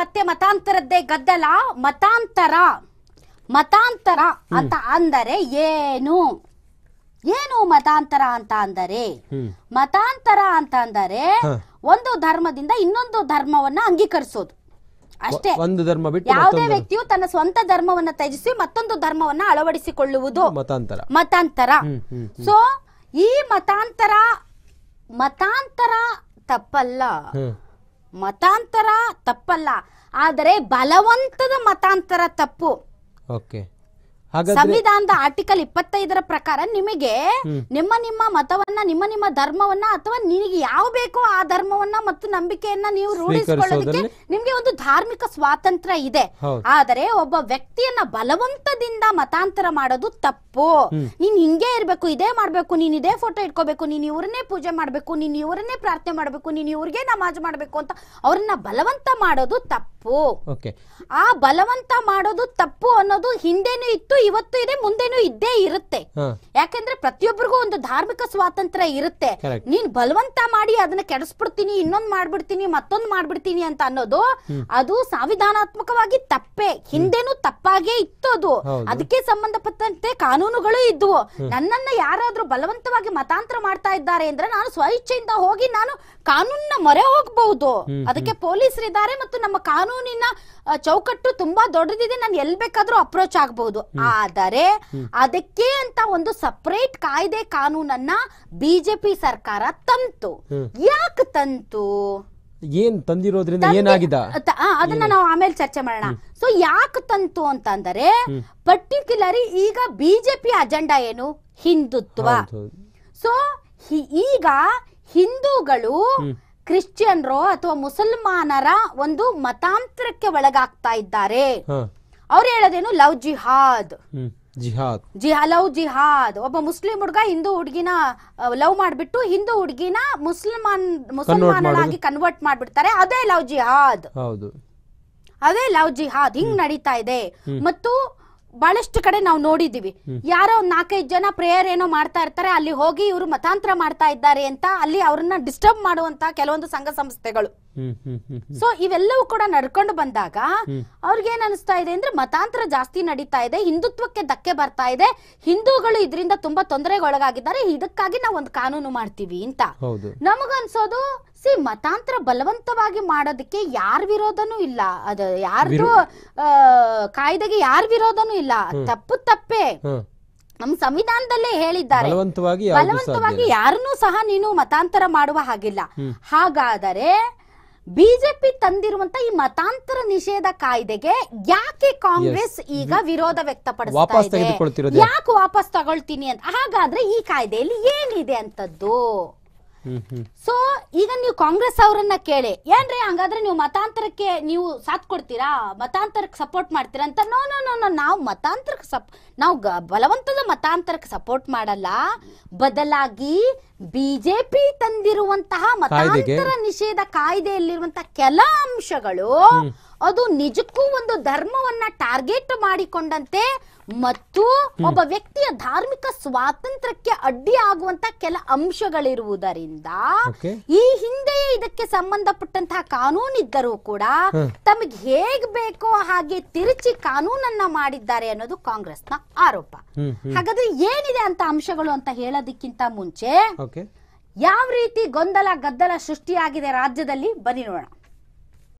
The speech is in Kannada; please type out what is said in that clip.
ಮತ್ತೆ ಮತಾಂತರದ್ದೇ ಗದ್ದಲ ಮತಾಂತರ ಮತಾಂತರ ಅಂತ ಅಂದರೆ ಏನು ಏನು ಮತಾಂತರ ಅಂತ ಅಂದರೆ ಮತಾಂತರ ಅಂತ ಅಂದರೆ ಒಂದು ಧರ್ಮದಿಂದ ಇನ್ನೊಂದು ಧರ್ಮವನ್ನ ಅಂಗೀಕರಿಸೋದು ಅಷ್ಟೇ ಒಂದು ಧರ್ಮ ಬಿಟ್ಟು ಯಾವುದೇ ವ್ಯಕ್ತಿಯು ತನ್ನ ಸ್ವಂತ ಧರ್ಮವನ್ನ ತ್ಯಜಿಸಿ ಮತ್ತೊಂದು ಧರ್ಮವನ್ನ ಅಳವಡಿಸಿಕೊಳ್ಳುವುದು ಮತಾಂತರ ಮತಾಂತರ ಸೊ ಈ ಮತಾಂತರ ಮತಾಂತರ ತಪ್ಪಲ್ಲ ಮತಾಂತರ ತಪ್ಪಲ್ಲ ಆದರೆ ಬಲವಂತದ ಮತಾಂತರ ತಪ್ಪು ಓಕೆ ಸಂವಿಧಾನದ ಆರ್ಟಿಕಲ್ ಇಪ್ಪತ್ತೈದರ ಪ್ರಕಾರ ನಿಮಗೆ ನಿಮ್ಮ ನಿಮ್ಮ ಮತವನ್ನ ನಿಮ್ಮ ನಿಮ್ಮ ಧರ್ಮವನ್ನ ಅಥವಾ ನಿಮಗೆ ಯಾವ ಬೇಕೋ ಆ ಧರ್ಮವನ್ನ ಮತ್ತು ನಂಬಿಕೆಯನ್ನ ನೀವು ರೂಢಿಸಿಕೊಳ್ಳೋದಕ್ಕೆ ನಿಮ್ಗೆ ಒಂದು ಧಾರ್ಮಿಕ ಸ್ವಾತಂತ್ರ್ಯ ಇದೆ ಆದರೆ ಒಬ್ಬ ವ್ಯಕ್ತಿಯನ್ನ ಬಲವಂತದಿಂದ ಮತಾಂತರ ಮಾಡೋದು ತಪ್ಪು ನೀನ್ ಹಿಂಗೆ ಇರ್ಬೇಕು ಇದೇ ಮಾಡ್ಬೇಕು ನೀನ್ ಇದೇ ಫೋಟೋ ಇಟ್ಕೋಬೇಕು ನೀನ್ ಇವ್ರನ್ನೇ ಪೂಜೆ ಮಾಡ್ಬೇಕು ನೀನ್ ಇವ್ರನ್ನೇ ಪ್ರಾರ್ಥನೆ ಮಾಡ್ಬೇಕು ನೀನ್ ಇವ್ರಿಗೆ ನಮಾಜ್ ಮಾಡ್ಬೇಕು ಅಂತ ಅವ್ರನ್ನ ಬಲವಂತ ಮಾಡೋದು ತಪ್ಪು ತಪ್ಪು ಆ ಬಲವಂತ ಮಾಡೋದು ತಪ್ಪು ಅನ್ನೋದು ಹಿಂದೆನೂ ಇತ್ತು ಇವತ್ತು ಇದೆ ಮುಂದೆನೂ ಇದ್ದೇ ಇರುತ್ತೆ ಯಾಕಂದ್ರೆ ಪ್ರತಿಯೊಬ್ಬರಿಗೂ ಒಂದು ಧಾರ್ಮಿಕ ಸ್ವಾತಂತ್ರ್ಯ ಇರುತ್ತೆ ನೀನ್ ಬಲವಂತ ಮಾಡಿ ಅದನ್ನ ಕೆಡಸ್ಬಿಡ್ತೀನಿ ಇನ್ನೊಂದ್ ಮಾಡ್ಬಿಡ್ತೀನಿ ಮತ್ತೊಂದ್ ಮಾಡ್ಬಿಡ್ತೀನಿ ಅಂತ ಅನ್ನೋದು ಅದು ಸಂವಿಧಾನಾತ್ಮಕವಾಗಿ ತಪ್ಪೆ ಹಿಂದೆನೂ ತಪ್ಪಾಗೇ ಇತ್ತು ಅದು ಅದಕ್ಕೆ ಸಂಬಂಧಪಟ್ಟಂತೆ ಕಾನೂನುಗಳು ಇದ್ವು ನನ್ನನ್ನ ಯಾರಾದ್ರೂ ಬಲವಂತವಾಗಿ ಮತಾಂತರ ಮಾಡ್ತಾ ಇದ್ದಾರೆ ಅಂದ್ರೆ ನಾನು ಸ್ವಇಚ್ಛೆಯಿಂದ ಹೋಗಿ ನಾನು ಕಾನೂನ ಮೊರೆ ಹೋಗಬಹುದು ಅದಕ್ಕೆ ಪೊಲೀಸರಿದ್ದಾರೆ ಮತ್ತು ನಮ್ಮ ಕಾನೂನು ಕಾನೂನಿನ ಚೌಕಟ್ಟು ತುಂಬಾ ದೊಡ್ಡದಿದೆ ನಾನು ಎಲ್ ಬೇಕಾದ್ರೂ ಅಪ್ರೋಚ್ ಆಗಬಹುದು ಆದರೆ ಅದಕ್ಕೆ ಅಂತ ಒಂದು ಸಪರೇಟ್ ಕಾಯ್ದೆ ಕಾನೂನನ್ನ ಬಿಜೆಪಿ ಸರ್ಕಾರ ತಂತು ಯಾಕೆ ತಂತು ಏನ್ ತಂದಿರೋದ್ರಿಂದ ಏನಾಗಿದ ಅದನ್ನ ನಾವು ಆಮೇಲೆ ಚರ್ಚೆ ಮಾಡೋಣ ಸೊ ಯಾಕೆ ತಂತು ಅಂತಂದರೆ ಪರ್ಟಿಕ್ಯುಲರಿ ಈಗ ಬಿಜೆಪಿ ಅಜೆಂಡಾ ಏನು ಹಿಂದುತ್ವ ಸೊ ಈಗ ಹಿಂದೂಗಳು ಕ್ರಿಶ್ಚಿಯನ್ರು ಅಥವಾ ಮುಸಲ್ಮಾನರ ಒಂದು ಮತಾಂತರಕ್ಕೆ ಒಳಗಾಗ್ತಾ ಇದ್ದಾರೆ ಅವ್ರು ಹೇಳೋದೇನು ಲವ್ ಜಿಹಾದ್ ಜಿಹಾದ್ ಜಿಹಾ ಲವ್ ಜಿಹಾದ್ ಒಬ್ಬ ಮುಸ್ಲಿಂ ಹುಡುಗ ಹಿಂದೂ ಹುಡುಗಿನ ಲವ್ ಮಾಡ್ಬಿಟ್ಟು ಹಿಂದೂ ಹುಡುಗಿನ ಮುಸಲ್ಮಾನ್ ಮುಸಲ್ಮಾನರಾಗಿ ಕನ್ವರ್ಟ್ ಮಾಡ್ಬಿಡ್ತಾರೆ ಅದೇ ಲವ್ ಜಿಹಾದ್ ಅದೇ ಲವ್ ಜಿಹಾದ್ ಹಿಂಗ್ ನಡೀತಾ ಇದೆ ಮತ್ತು ಬಹಳಷ್ಟು ಕಡೆ ನಾವು ನೋಡಿದೀವಿ ಯಾರೋ ಒಂದ್ ನಾಲ್ಕೈದು ಜನ ಪ್ರೇಯರ್ ಏನೋ ಮಾಡ್ತಾ ಇರ್ತಾರೆ ಅಲ್ಲಿ ಹೋಗಿ ಇವರು ಮತಾಂತರ ಮಾಡ್ತಾ ಇದ್ದಾರೆ ಅಂತ ಅಲ್ಲಿ ಅವ್ರನ್ನ ಡಿಸ್ಟರ್ಬ್ ಮಾಡುವಂತ ಕೆಲವೊಂದು ಸಂಘ ಸಂಸ್ಥೆಗಳು ಸೊ ಇವೆಲ್ಲವೂ ಕೂಡ ನಡ್ಕೊಂಡು ಬಂದಾಗ ಏನ್ ಅನಿಸ್ತಾ ಇದೆ ಅಂದ್ರೆ ಮತಾಂತರ ಜಾಸ್ತಿ ನಡೀತಾ ಇದೆ ಹಿಂದುತ್ವಕ್ಕೆ ಧಕ್ಕೆ ಬರ್ತಾ ಇದೆ ಹಿಂದೂಗಳು ಇದರಿಂದ ತುಂಬಾ ತೊಂದರೆಗೊಳಗಾಗಿದ್ದಾರೆ ಇದಕ್ಕಾಗಿ ನಾವು ಒಂದು ಕಾನೂನು ಮಾಡ್ತೀವಿ ಅಂತ ನಮಗನ್ಸೋದು ಸಿ ಮತಾಂತರ ಬಲವಂತವಾಗಿ ಮಾಡೋದಕ್ಕೆ ಯಾರ ವಿರೋಧನೂ ಇಲ್ಲ ಅದ ಯಾರ್ದು ಕಾಯ್ದೆಗೆ ಯಾರ ವಿರೋಧನೂ ಇಲ್ಲ ತಪ್ಪು ತಪ್ಪೇ ನಮ್ಮ ಸಂವಿಧಾನದಲ್ಲೇ ಹೇಳಿದ್ದಾರೆ ಬಲವಂತವಾಗಿ ಯಾರನ್ನೂ ಸಹ ನೀನು ಮತಾಂತರ ಮಾಡುವ ಹಾಗಿಲ್ಲ ಹಾಗಾದರೆ ಬಿಜೆಪಿ ತಂದಿರುವಂತ ಈ ಮತಾಂತರ ನಿಷೇಧ ಕಾಯ್ದೆಗೆ ಯಾಕೆ ಕಾಂಗ್ರೆಸ್ ಈಗ ವಿರೋಧ ವ್ಯಕ್ತಪಡಿಸ್ತಾ ಇದೆ ಯಾಕೆ ವಾಪಸ್ ತಗೊಳ್ತೀನಿ ಅಂತ ಹಾಗಾದ್ರೆ ಈ ಕಾಯ್ದೆಯಲ್ಲಿ ಏನಿದೆ ಅಂತದ್ದು ಸೊ ಈಗ ನೀವು ಕಾಂಗ್ರೆಸ್ ಅವರನ್ನ ಕೇಳಿ ಏನ್ರಿ ಹಂಗಾದ್ರೆ ನೀವು ಮತಾಂತರಕ್ಕೆ ನೀವು ಸಾಥ್ ಕೊಡ್ತೀರಾ ಮತಾಂತರಕ್ಕೆ ಸಪೋರ್ಟ್ ಮಾಡ್ತೀರಾ ಅಂತ ನೋ ನೋ ನೋ ನಾವು ಮತಾಂತರಕ್ಕೆ ಸಪ್ ನಾವು ಬಲವಂತದ ಮತಾಂತರಕ್ಕೆ ಸಪೋರ್ಟ್ ಮಾಡಲ್ಲ ಬದಲಾಗಿ ಬಿಜೆಪಿ ತಂದಿರುವಂತಹ ಮತಾಂತರ ನಿಷೇಧ ಕಾಯ್ದೆಯಲ್ಲಿರುವಂತಹ ಕೆಲ ಅಂಶಗಳು ಅದು ನಿಜಕ್ಕೂ ಒಂದು ಧರ್ಮವನ್ನ ಟಾರ್ಗೆಟ್ ಮಾಡಿಕೊಂಡಂತೆ ಮತ್ತು ಒಬ್ಬ ವ್ಯಕ್ತಿಯ ಧಾರ್ಮಿಕ ಸ್ವಾತಂತ್ರ್ಯಕ್ಕೆ ಅಡ್ಡಿ ಆಗುವಂತ ಕೆಲ ಅಂಶಗಳಿರುವುದರಿಂದ ಈ ಹಿಂದೆಯೇ ಇದಕ್ಕೆ ಸಂಬಂಧಪಟ್ಟಂತಹ ಕಾನೂನಿದ್ದರೂ ಕೂಡ ತಮಗೆ ಹೇಗ್ ಬೇಕೋ ಹಾಗೆ ತಿರುಚಿ ಕಾನೂನನ್ನ ಮಾಡಿದ್ದಾರೆ ಅನ್ನೋದು ಕಾಂಗ್ರೆಸ್ನ ಆರೋಪ ಹಾಗಾದ್ರೆ ಏನಿದೆ ಅಂತ ಅಂಶಗಳು ಅಂತ ಹೇಳೋದಕ್ಕಿಂತ ಮುಂಚೆ ಯಾವ ರೀತಿ ಗೊಂದಲ ಗದ್ದಲ ಸೃಷ್ಟಿಯಾಗಿದೆ ರಾಜ್ಯದಲ್ಲಿ ಬನ್ನಿ ನೋಡೋಣ